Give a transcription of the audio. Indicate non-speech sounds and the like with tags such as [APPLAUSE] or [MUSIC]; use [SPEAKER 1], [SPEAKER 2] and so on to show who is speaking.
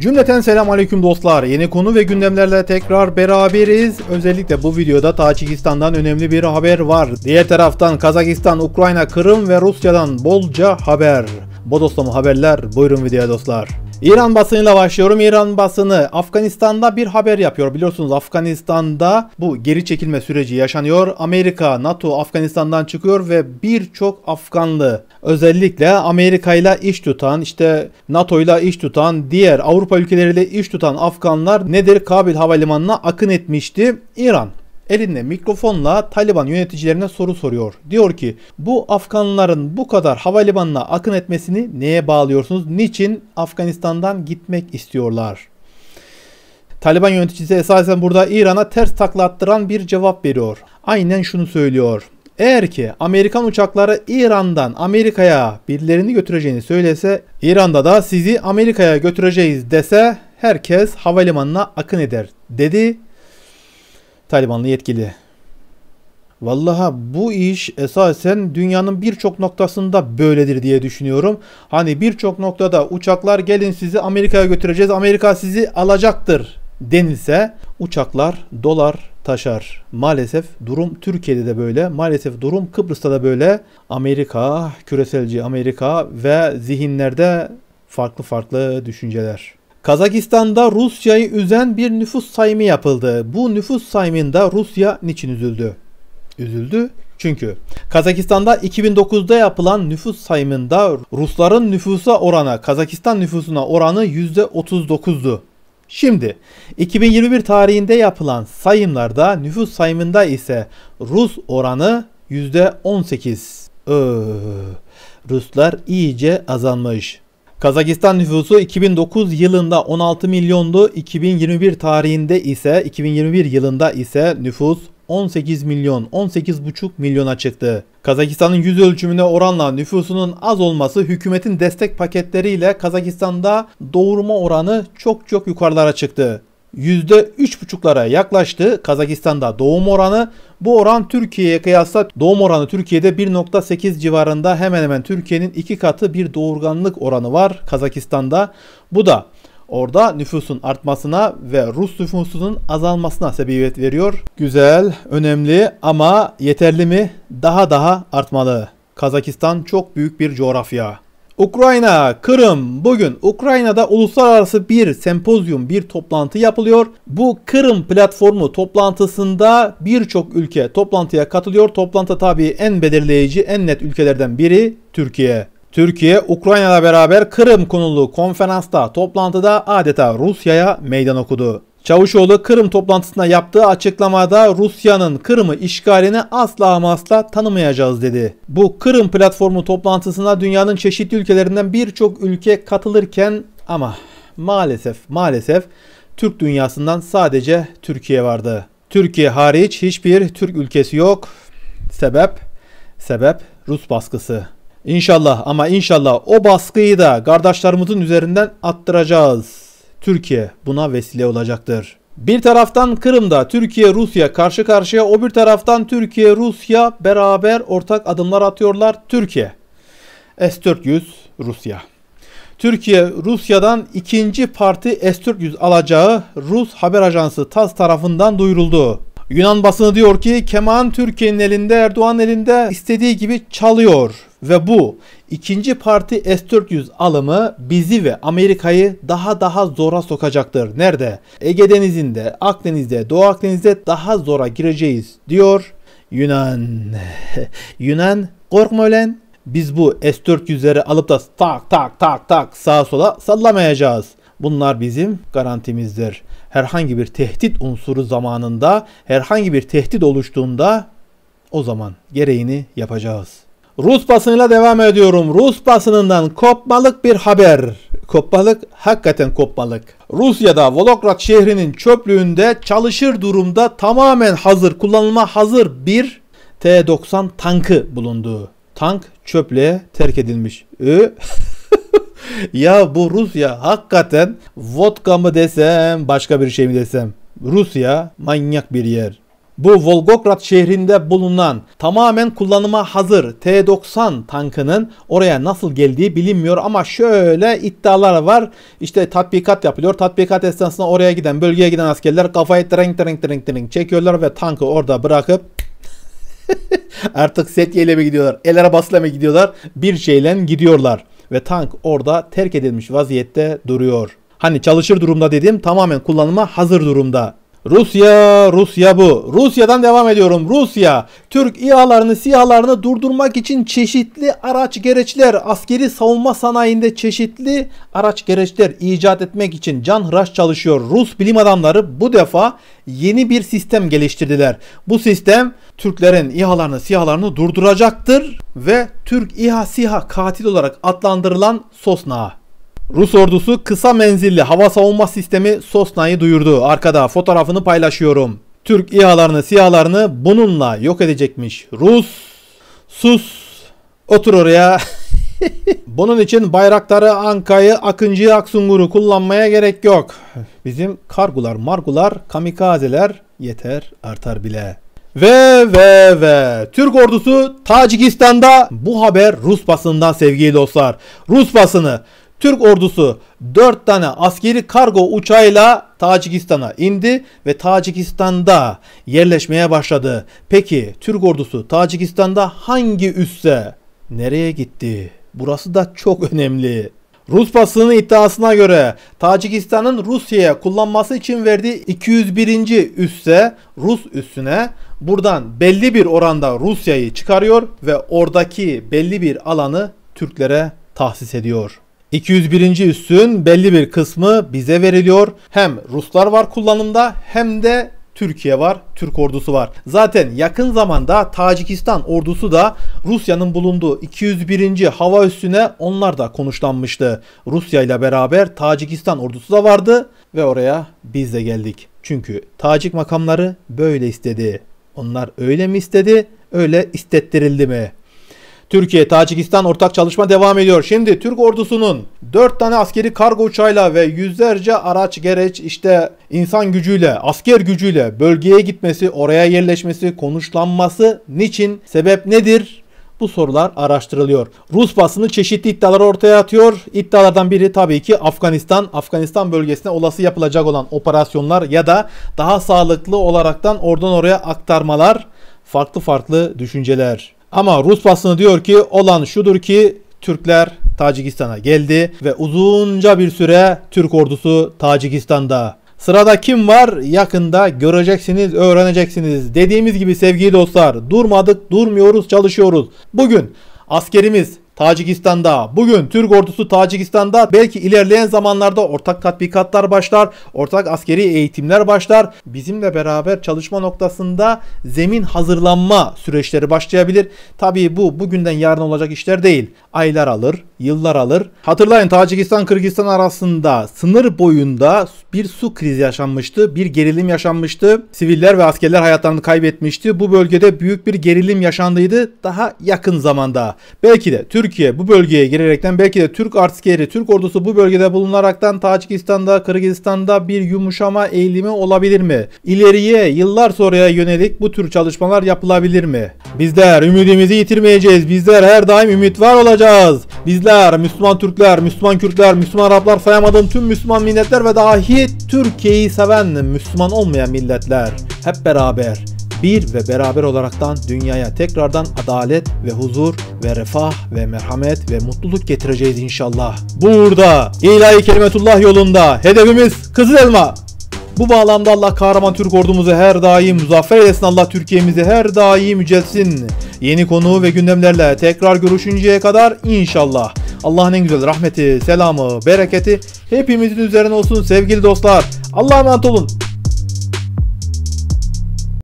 [SPEAKER 1] Cümleten selam aleyküm dostlar. Yeni konu ve gündemlerle tekrar beraberiz. Özellikle bu videoda Tacikistan'dan önemli bir haber var. Diğer taraftan Kazakistan, Ukrayna, Kırım ve Rusya'dan bolca haber. Bodoslama haberler. Buyurun videoya dostlar. İran basınıyla başlıyorum. İran basını Afganistan'da bir haber yapıyor. Biliyorsunuz Afganistan'da bu geri çekilme süreci yaşanıyor. Amerika, NATO Afganistan'dan çıkıyor ve birçok Afganlı özellikle Amerika ile iş tutan, işte NATO ile iş tutan, diğer Avrupa ülkeleriyle iş tutan Afganlar nedir Kabil Havalimanı'na akın etmişti İran elinde mikrofonla Taliban yöneticilerine soru soruyor. Diyor ki bu Afganların bu kadar havalimanına akın etmesini neye bağlıyorsunuz? Niçin Afganistan'dan gitmek istiyorlar? Taliban yöneticisi esasen burada İran'a ters takla attıran bir cevap veriyor. Aynen şunu söylüyor. Eğer ki Amerikan uçakları İran'dan Amerika'ya birilerini götüreceğini söylese, İran'da da sizi Amerika'ya götüreceğiz dese herkes havalimanına akın eder dedi Talibanlı yetkili. Vallaha bu iş esasen dünyanın birçok noktasında böyledir diye düşünüyorum. Hani birçok noktada uçaklar gelin sizi Amerika'ya götüreceğiz. Amerika sizi alacaktır denilse uçaklar dolar taşar. Maalesef durum Türkiye'de de böyle. Maalesef durum Kıbrıs'ta da böyle. Amerika, küreselci Amerika ve zihinlerde farklı farklı düşünceler. Kazakistan'da Rusya'yı üzen bir nüfus sayımı yapıldı. Bu nüfus sayımında Rusya niçin üzüldü? Üzüldü çünkü Kazakistan'da 2009'da yapılan nüfus sayımında Rusların nüfusa oranı Kazakistan nüfusuna oranı %39'du. Şimdi 2021 tarihinde yapılan sayımlarda nüfus sayımında ise Rus oranı %18. Ee, Ruslar iyice azalmış. Kazakistan nüfusu 2009 yılında 16 milyondu. 2021 tarihinde ise 2021 yılında ise nüfus 18 milyon 18,5 milyona çıktı. Kazakistan'ın yüz ölçümüne oranla nüfusunun az olması hükümetin destek paketleriyle Kazakistan'da doğurma oranı çok çok yukarılara çıktı. %3,5'lara yaklaştı. Kazakistan'da doğum oranı. Bu oran Türkiye'ye kıyasla doğum oranı Türkiye'de 1.8 civarında hemen hemen Türkiye'nin iki katı bir doğurganlık oranı var Kazakistan'da. Bu da orada nüfusun artmasına ve Rus nüfusunun azalmasına sebebiyet veriyor. Güzel, önemli ama yeterli mi? Daha daha artmalı. Kazakistan çok büyük bir coğrafya. Ukrayna, Kırım. Bugün Ukrayna'da uluslararası bir sempozyum, bir toplantı yapılıyor. Bu Kırım platformu toplantısında birçok ülke toplantıya katılıyor. Toplantı tabii en belirleyici, en net ülkelerden biri Türkiye. Türkiye, Ukrayna'la beraber Kırım konulu konferansta, toplantıda adeta Rusya'ya meydan okudu. Çavuşoğlu Kırım toplantısında yaptığı açıklamada Rusya'nın Kırım'ı işgalini asla ama asla tanımayacağız dedi. Bu Kırım platformu toplantısına dünyanın çeşitli ülkelerinden birçok ülke katılırken ama maalesef maalesef Türk dünyasından sadece Türkiye vardı. Türkiye hariç hiçbir Türk ülkesi yok. Sebep sebep Rus baskısı. İnşallah ama inşallah o baskıyı da kardeşlerimizin üzerinden attıracağız. Türkiye buna vesile olacaktır. Bir taraftan Kırım'da Türkiye-Rusya karşı karşıya, o bir taraftan Türkiye-Rusya beraber ortak adımlar atıyorlar. Türkiye S-400 Rusya. Türkiye Rusya'dan ikinci parti S-400 alacağı Rus haber ajansı TAS tarafından duyuruldu. Yunan basını diyor ki keman Türkiye'nin elinde Erdoğan elinde istediği gibi çalıyor ve bu İkinci parti S-400 alımı bizi ve Amerika'yı daha daha zora sokacaktır. Nerede? Ege Denizi'nde, Akdeniz'de, Doğu Akdeniz'de daha zora gireceğiz diyor Yunan. [LAUGHS] Yunan korkma ölen biz bu S-400'leri alıp da tak tak tak tak sağa sola sallamayacağız. Bunlar bizim garantimizdir. Herhangi bir tehdit unsuru zamanında, herhangi bir tehdit oluştuğunda o zaman gereğini yapacağız. Rus basınıyla devam ediyorum. Rus basınından kopmalık bir haber. Kopmalık, hakikaten kopmalık. Rusya'da Volokrat şehrinin çöplüğünde çalışır durumda tamamen hazır, kullanılma hazır bir T-90 tankı bulundu. Tank çöplüğe terk edilmiş. Ee? [LAUGHS] ya bu Rusya hakikaten vodka mı desem, başka bir şey mi desem. Rusya manyak bir yer. Bu Volgograd şehrinde bulunan tamamen kullanıma hazır T-90 tankının oraya nasıl geldiği bilinmiyor ama şöyle iddialar var. İşte tatbikat yapılıyor. Tatbikat esnasında oraya giden bölgeye giden askerler kafayı tırınk tırınk tırınk tırınk çekiyorlar ve tankı orada bırakıp [LAUGHS] artık set ile mi gidiyorlar? El arabasıyla mı gidiyorlar? Bir şeyle gidiyorlar. Ve tank orada terk edilmiş vaziyette duruyor. Hani çalışır durumda dedim tamamen kullanıma hazır durumda. Rusya, Rusya bu. Rusya'dan devam ediyorum. Rusya, Türk İHA'larını, SİHA'larını durdurmak için çeşitli araç gereçler, askeri savunma sanayinde çeşitli araç gereçler icat etmek için can canhıraş çalışıyor. Rus bilim adamları bu defa yeni bir sistem geliştirdiler. Bu sistem Türklerin İHA'larını, SİHA'larını durduracaktır ve Türk İHA, SİHA katil olarak adlandırılan Sosnağa Rus ordusu kısa menzilli hava savunma sistemi Sosna'yı duyurdu. Arkada fotoğrafını paylaşıyorum. Türk İHA'larını, SİHA'larını bununla yok edecekmiş. Rus sus otur oraya. [LAUGHS] Bunun için bayrakları, Anka'yı, Akıncı'yı, Aksungur'u kullanmaya gerek yok. Bizim kargular, margular, kamikazeler yeter artar bile. Ve ve ve Türk ordusu Tacikistan'da bu haber Rus basından sevgili dostlar. Rus basını Türk ordusu 4 tane askeri kargo uçağıyla Tacikistan'a indi ve Tacikistan'da yerleşmeye başladı. Peki Türk ordusu Tacikistan'da hangi üsse nereye gitti? Burası da çok önemli. Rus basının iddiasına göre Tacikistan'ın Rusya'ya kullanması için verdiği 201. üsse Rus üssüne buradan belli bir oranda Rusya'yı çıkarıyor ve oradaki belli bir alanı Türklere tahsis ediyor. 201. üssün belli bir kısmı bize veriliyor. Hem Ruslar var kullanımda hem de Türkiye var, Türk ordusu var. Zaten yakın zamanda Tacikistan ordusu da Rusya'nın bulunduğu 201. hava üssüne onlar da konuşlanmıştı. Rusya ile beraber Tacikistan ordusu da vardı ve oraya biz de geldik. Çünkü Tacik makamları böyle istedi. Onlar öyle mi istedi, öyle istettirildi mi? Türkiye-Tacikistan ortak çalışma devam ediyor. Şimdi Türk ordusunun 4 tane askeri kargo uçağıyla ve yüzlerce araç gereç işte insan gücüyle, asker gücüyle bölgeye gitmesi, oraya yerleşmesi, konuşlanması niçin, sebep nedir? Bu sorular araştırılıyor. Rus basını çeşitli iddialar ortaya atıyor. İddialardan biri tabii ki Afganistan. Afganistan bölgesine olası yapılacak olan operasyonlar ya da daha sağlıklı olaraktan oradan oraya aktarmalar. Farklı farklı düşünceler. Ama Rus basını diyor ki olan şudur ki Türkler Tacikistan'a geldi ve uzunca bir süre Türk ordusu Tacikistan'da. Sırada kim var? Yakında göreceksiniz, öğreneceksiniz. Dediğimiz gibi sevgili dostlar, durmadık, durmuyoruz, çalışıyoruz. Bugün askerimiz Tacikistan'da. Bugün Türk ordusu Tacikistan'da belki ilerleyen zamanlarda ortak tatbikatlar başlar, ortak askeri eğitimler başlar. Bizimle beraber çalışma noktasında zemin hazırlanma süreçleri başlayabilir. Tabii bu bugünden yarın olacak işler değil. Aylar alır, yıllar alır. Hatırlayın Tacikistan Kırgızistan arasında sınır boyunda bir su krizi yaşanmıştı. Bir gerilim yaşanmıştı. Siviller ve askerler hayatlarını kaybetmişti. Bu bölgede büyük bir gerilim yaşandıydı daha yakın zamanda. Belki de Türkiye bu bölgeye girerekten belki de Türk askeri, Türk ordusu bu bölgede bulunaraktan Tacikistan'da, Kırgızistan'da bir yumuşama eğilimi olabilir mi? İleriye yıllar sonraya yönelik bu tür çalışmalar yapılabilir mi? Bizler ümidimizi yitirmeyeceğiz. Bizler her daim ümit var olacağız. Bizler İngilizler, Müslüman Türkler, Müslüman Kürtler, Müslüman Araplar sayamadığım tüm Müslüman milletler ve dahi Türkiye'yi seven Müslüman olmayan milletler hep beraber bir ve beraber olaraktan dünyaya tekrardan adalet ve huzur ve refah ve merhamet ve mutluluk getireceğiz inşallah. Burada ilahi kelimetullah yolunda hedefimiz Kızıl Elma. Bu bağlamda Allah kahraman Türk ordumuzu her daim muzaffer eylesin. Allah Türkiye'mizi her daim yücelsin. Yeni konu ve gündemlerle tekrar görüşünceye kadar inşallah. Allah'ın en güzel rahmeti, selamı, bereketi hepimizin üzerine olsun sevgili dostlar. Allah'a emanet olun.